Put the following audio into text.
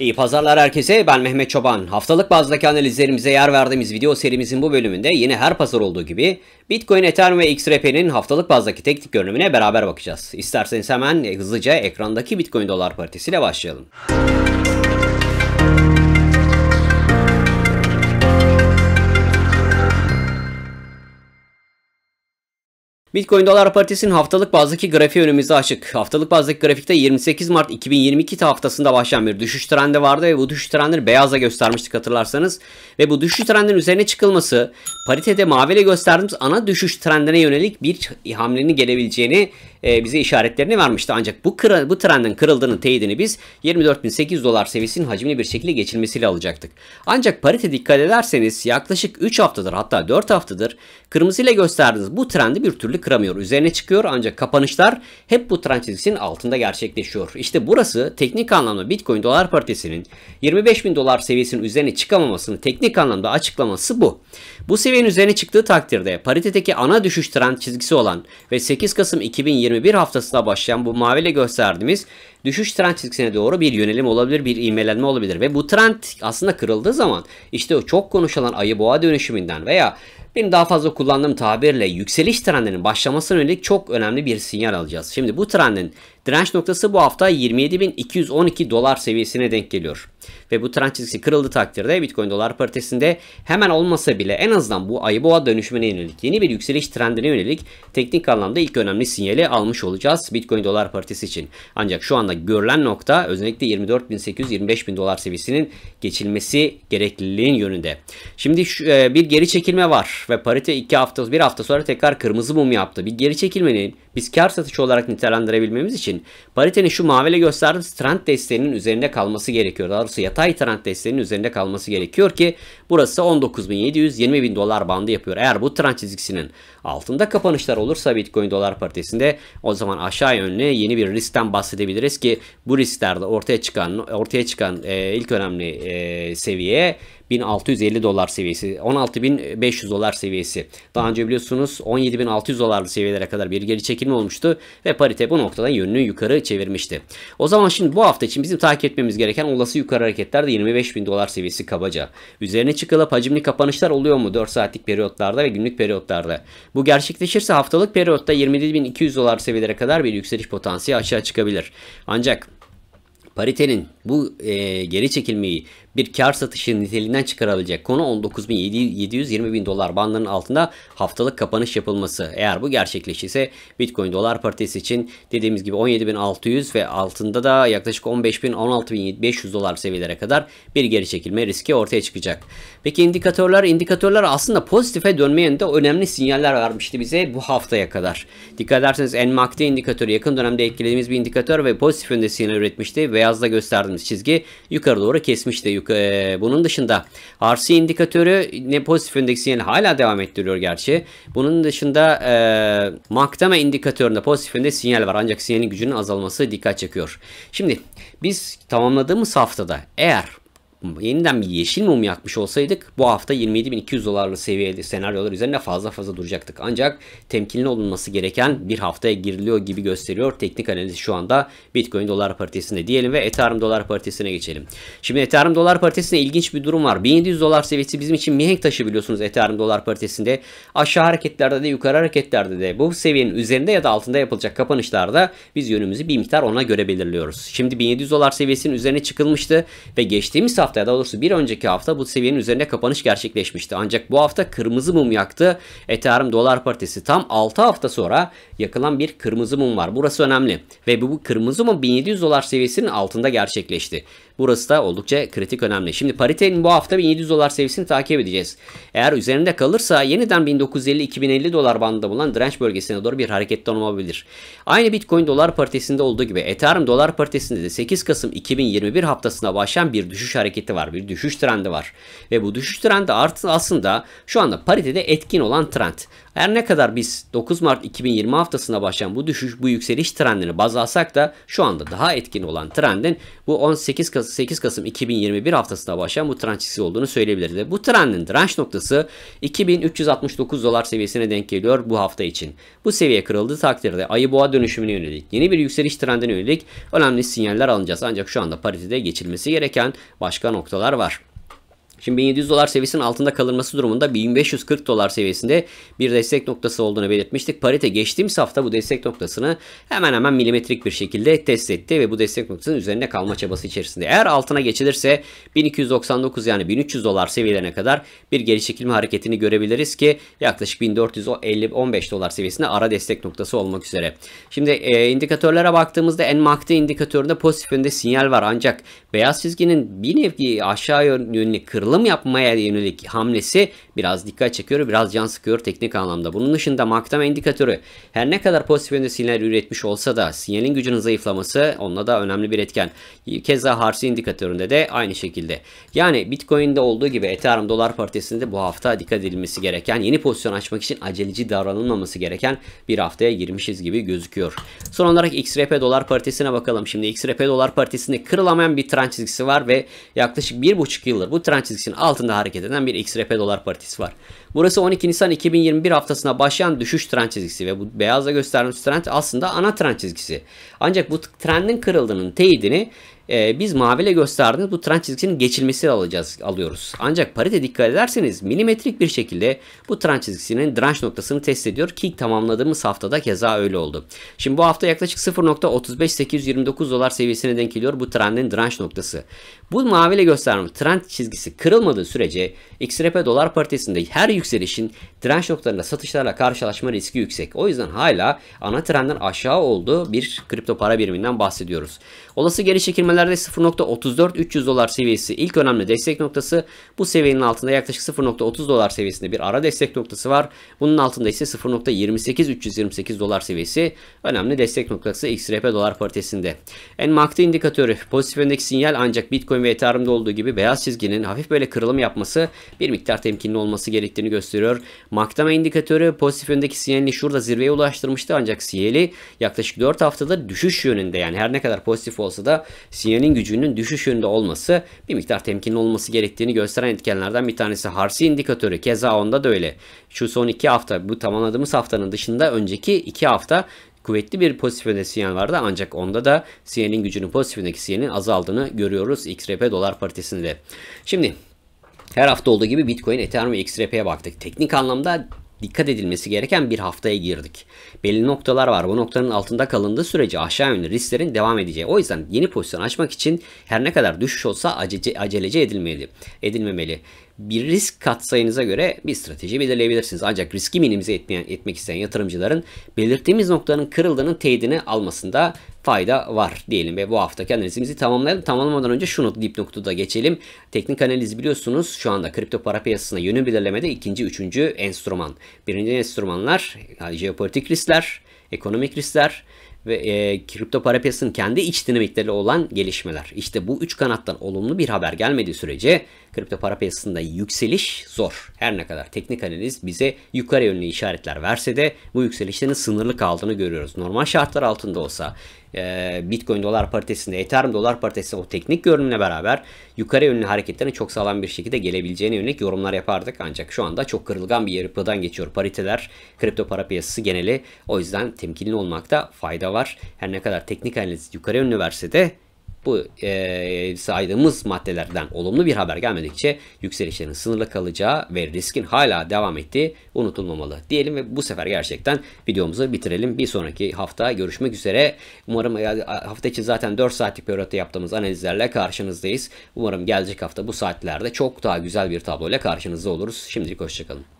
İyi pazarlar herkese ben Mehmet Çoban. Haftalık bazdaki analizlerimize yer verdiğimiz video serimizin bu bölümünde yine her pazar olduğu gibi Bitcoin, Ethereum ve XRP'nin haftalık bazdaki teknik görünümüne beraber bakacağız. İsterseniz hemen e, hızlıca ekrandaki Bitcoin dolar paritesiyle başlayalım. Bitcoin Dolar Paritesi'nin haftalık bazdaki grafiği önümüzde açık. Haftalık bazdaki grafikte 28 Mart 2022 haftasında başlayan bir düşüş trendi vardı ve bu düşüş trendini beyazla göstermiştik hatırlarsanız. Ve bu düşüş trendinin üzerine çıkılması paritede maviyle gösterdiğimiz ana düşüş trendine yönelik bir hamlenin gelebileceğini e, bize işaretlerini vermişti. Ancak bu, kıra, bu trendin kırıldığını, teyidini biz 24.800 dolar seviyesinin hacimli bir şekilde geçilmesiyle alacaktık. Ancak parite dikkat ederseniz yaklaşık 3 haftadır hatta 4 haftadır kırmızıyla gösterdiğiniz bu trendi bir türlü kıramıyor. Üzerine çıkıyor ancak kapanışlar hep bu trend çizgisinin altında gerçekleşiyor. İşte burası teknik anlamda Bitcoin dolar paritesinin 25.000 dolar seviyesinin üzerine çıkamamasını teknik anlamda açıklaması bu. Bu seviyenin üzerine çıktığı takdirde pariteteki ana düşüş trend çizgisi olan ve 8 Kasım 2020 21 haftasında başlayan bu maviyle gösterdiğimiz düşüş trend çizgisine doğru bir yönelim olabilir, bir imelenme olabilir ve bu trend aslında kırıldığı zaman işte o çok konuşulan ayı boğa dönüşümünden veya benim daha fazla kullandığım tabirle yükseliş trendinin başlamasına yönelik çok önemli bir sinyal alacağız. Şimdi bu trendin Direnç noktası bu hafta 27.212 dolar seviyesine denk geliyor. Ve bu trend çizgisi kırıldı takdirde Bitcoin dolar paritesinde hemen olmasa bile en azından bu ayı boğa dönüşümüne yönelik yeni bir yükseliş trendine yönelik teknik anlamda ilk önemli sinyali almış olacağız Bitcoin dolar paritesi için. Ancak şu anda görülen nokta özellikle 24.800-25.000 dolar seviyesinin geçilmesi gerekliliğin yönünde. Şimdi şu, e, bir geri çekilme var ve parite 2 hafta bir hafta sonra tekrar kırmızı mum yaptı. Bir geri çekilmenin biz kar satışı olarak nitelendirebilmemiz için paritenin şu maviyle gösterdiğimiz trend desteğinin üzerinde kalması gerekiyor. Daha doğrusu yatay trend desteğinin üzerinde kalması gerekiyor ki burası 19.700-20.000 dolar bandı yapıyor. Eğer bu trend çizgisinin altında kapanışlar olursa Bitcoin dolar paritesinde o zaman aşağı yönlü yeni bir riskten bahsedebiliriz ki bu risklerde ortaya çıkan ortaya çıkan e, ilk önemli e, seviye 1650 dolar seviyesi, 16.500 dolar seviyesi. Daha önce biliyorsunuz 17.600 dolarlı seviyelere kadar bir geri çekilme olmuştu ve parite bu noktadan yönünü yukarı çevirmişti. O zaman şimdi bu hafta için bizim takip etmemiz gereken olası yukarı hareketler de 25.000 dolar seviyesi kabaca. Üzerine çıkılıp hacimli kapanışlar oluyor mu 4 saatlik periyotlarda ve günlük periyotlarda? Bu gerçekleşirse haftalık periyotta 27.200 dolar seviyelere kadar bir yükseliş potansiyeli aşağı çıkabilir. Ancak paritenin bu e, geri çekilmeyi bir kar satışı niteliğinden çıkarabilecek konu 19.720 dolar bandının altında haftalık kapanış yapılması. Eğer bu gerçekleşirse Bitcoin dolar paritesi için dediğimiz gibi 17.600 ve altında da yaklaşık 15.000-16.500 dolar seviyelere kadar bir geri çekilme riski ortaya çıkacak. Peki indikatörler, indikatörler aslında pozitife dönme yönünde önemli sinyaller vermişti bize bu haftaya kadar. Dikkat ederseniz Enmak'te indikatörü yakın dönemde etkilediğimiz bir indikatör ve pozitif yönde sinyal üretmişti. Beyazda gösterdiğimiz çizgi yukarı doğru kesmişti yukarı e, bunun dışında RSI indikatörü ne pozitif endeksini hala devam ettiriyor gerçi. Bunun dışında e, Maktama indikatöründe pozitif yönde sinyal var. Ancak sinyalin gücünün azalması dikkat çekiyor. Şimdi biz tamamladığımız haftada eğer yeniden bir yeşil mum yakmış olsaydık bu hafta 27.200 dolarlı seviyede senaryolar üzerinde fazla fazla duracaktık. Ancak temkinli olunması gereken bir haftaya giriliyor gibi gösteriyor. Teknik analiz şu anda Bitcoin dolar paritesinde diyelim ve Ethereum dolar paritesine geçelim. Şimdi Ethereum dolar paritesinde ilginç bir durum var. 1700 dolar seviyesi bizim için mihenk taşı biliyorsunuz Ethereum dolar paritesinde. Aşağı hareketlerde de yukarı hareketlerde de bu seviyenin üzerinde ya da altında yapılacak kapanışlarda biz yönümüzü bir miktar ona göre belirliyoruz. Şimdi 1700 dolar seviyesinin üzerine çıkılmıştı ve geçtiğimiz hafta hafta ya da doğrusu bir önceki hafta bu seviyenin üzerinde kapanış gerçekleşmişti. Ancak bu hafta kırmızı mum yaktı. Ethereum dolar paritesi tam 6 hafta sonra yakılan bir kırmızı mum var. Burası önemli ve bu kırmızı mum 1700 dolar seviyesinin altında gerçekleşti. Burası da oldukça kritik önemli. Şimdi paritenin bu hafta 1700 dolar seviyesini takip edeceğiz. Eğer üzerinde kalırsa yeniden 1950-2050 dolar bandında bulunan direnç bölgesine doğru bir hareketten olabilir. Aynı Bitcoin dolar paritesinde olduğu gibi Ethereum dolar paritesinde de 8 Kasım 2021 haftasına başlayan bir düşüş hareketi var. Bir düşüş trendi var. Ve bu düşüş trendi artı aslında şu anda paritede etkin olan trend. Her ne kadar biz 9 Mart 2020 haftasına başlayan bu düşüş bu yükseliş trendini baz alsak da şu anda daha etkin olan trendin bu 18 Kas 8 Kasım 2021 haftasına başlayan bu trend çizgisi olduğunu söyleyebiliriz. Bu trendin direnç noktası 2369 dolar seviyesine denk geliyor bu hafta için. Bu seviye kırıldığı takdirde ayı boğa dönüşümüne yönelik yeni bir yükseliş trendine yönelik önemli sinyaller alınacağız. Ancak şu anda paritede geçilmesi gereken başka noktalar var. Şimdi 1700 dolar seviyesinin altında kalınması durumunda 1540 dolar seviyesinde bir destek noktası olduğunu belirtmiştik. Parite geçtiğimiz hafta bu destek noktasını hemen hemen milimetrik bir şekilde test etti ve bu destek noktasının üzerinde kalma çabası içerisinde. Eğer altına geçilirse 1299 yani 1300 dolar seviyelerine kadar bir geri çekilme hareketini görebiliriz ki yaklaşık 1450-15 dolar seviyesinde ara destek noktası olmak üzere. Şimdi e, indikatörlere baktığımızda en indikatöründe pozitif yönde sinyal var ancak beyaz çizginin bir nevi aşağı yönlü kırılma yatırılım yapmaya yönelik hamlesi biraz dikkat çekiyor, biraz can sıkıyor teknik anlamda. Bunun dışında maktama endikatörü her ne kadar pozitif yönde sinyaller üretmiş olsa da sinyalin gücünün zayıflaması onunla da önemli bir etken. Keza harsi indikatöründe de aynı şekilde. Yani Bitcoin'de olduğu gibi Ethereum dolar partisinde bu hafta dikkat edilmesi gereken, yeni pozisyon açmak için aceleci davranılmaması gereken bir haftaya girmişiz gibi gözüküyor. Son olarak XRP dolar partisine bakalım. Şimdi XRP dolar partisinde kırılamayan bir trend çizgisi var ve yaklaşık 1,5 yıldır bu trend endeksinin altında hareket eden bir XRP dolar paritesi var. Burası 12 Nisan 2021 haftasına başlayan düşüş trend çizgisi ve bu beyazla gösterdiğimiz trend aslında ana trend çizgisi. Ancak bu trendin kırıldığının teyidini e, biz maviyle gösterdiğimiz bu trend çizgisinin geçilmesi alacağız alıyoruz. Ancak parite dikkat ederseniz milimetrik bir şekilde bu trend çizgisinin direnç noktasını test ediyor ki tamamladığımız haftada keza öyle oldu. Şimdi bu hafta yaklaşık 0.35829 dolar seviyesine denk geliyor bu trendin direnç noktası. Bu maviyle gösterdiğimiz trend çizgisi kırılmadığı sürece XRP dolar paritesinde her yükselişin direnç noktalarında satışlarla karşılaşma riski yüksek. O yüzden hala ana trendden aşağı olduğu bir kripto para biriminden bahsediyoruz. Olası geri çekilmeler Geçenlerde 0.34-300 dolar seviyesi ilk önemli destek noktası. Bu seviyenin altında yaklaşık 0.30 dolar seviyesinde bir ara destek noktası var. Bunun altında ise 0.28-328 dolar seviyesi önemli destek noktası XRP dolar paritesinde. Enmakte indikatörü pozitif öndeki sinyal ancak Bitcoin ve Ethereum'da olduğu gibi beyaz çizginin hafif böyle kırılım yapması bir miktar temkinli olması gerektiğini gösteriyor. Maktama indikatörü pozitif öndeki sinyalini şurada zirveye ulaştırmıştı ancak sinyali yaklaşık 4 haftadır düşüş yönünde yani her ne kadar pozitif olsa da sinyal sinyalin gücünün düşüş yönünde olması bir miktar temkinli olması gerektiğini gösteren etkenlerden bir tanesi. Harsi indikatörü keza onda da öyle. Şu son iki hafta bu tamamladığımız haftanın dışında önceki iki hafta kuvvetli bir pozitif yönde sinyal vardı ancak onda da sinyalin gücünün pozitifindeki sinyalin azaldığını görüyoruz XRP dolar paritesinde. Şimdi her hafta olduğu gibi Bitcoin, Ethereum ve XRP'ye baktık. Teknik anlamda dikkat edilmesi gereken bir haftaya girdik. Belli noktalar var. Bu noktanın altında kalındığı sürece aşağı yönlü risklerin devam edeceği. O yüzden yeni pozisyon açmak için her ne kadar düşüş olsa acece, acelece edilmeli. edilmemeli bir risk katsayınıza göre bir strateji belirleyebilirsiniz. Ancak riski minimize etmeyen, etmek isteyen yatırımcıların belirttiğimiz noktanın kırıldığının teyidini almasında fayda var diyelim ve bu haftaki analizimizi tamamlayalım. Tamamlamadan önce şunu dip noktada geçelim. Teknik analiz biliyorsunuz şu anda kripto para piyasasına yönü belirlemede ikinci, üçüncü enstrüman. Birinci enstrümanlar jeopolitik riskler, ekonomik riskler, ve e, kripto para piyasasının kendi iç dinamikleri olan gelişmeler. İşte bu üç kanattan olumlu bir haber gelmediği sürece kripto para piyasasında yükseliş zor. Her ne kadar teknik analiz bize yukarı yönlü işaretler verse de bu yükselişlerin sınırlı kaldığını görüyoruz. Normal şartlar altında olsa ee, Bitcoin dolar paritesinde, Ethereum dolar paritesinde o teknik görünümle beraber yukarı yönlü hareketlerin çok sağlam bir şekilde gelebileceğine yönelik yorumlar yapardık. Ancak şu anda çok kırılgan bir yapıdan geçiyor pariteler. Kripto para piyasası geneli o yüzden temkinli olmakta fayda var. Her ne kadar teknik analiz yukarı yönlü verse de bu e, saydığımız maddelerden olumlu bir haber gelmedikçe yükselişlerin sınırlı kalacağı ve riskin hala devam ettiği unutulmamalı diyelim ve bu sefer gerçekten videomuzu bitirelim. Bir sonraki hafta görüşmek üzere. Umarım hafta için zaten 4 saatlik periyotta yaptığımız analizlerle karşınızdayız. Umarım gelecek hafta bu saatlerde çok daha güzel bir tabloyla karşınızda oluruz. Şimdilik hoşçakalın.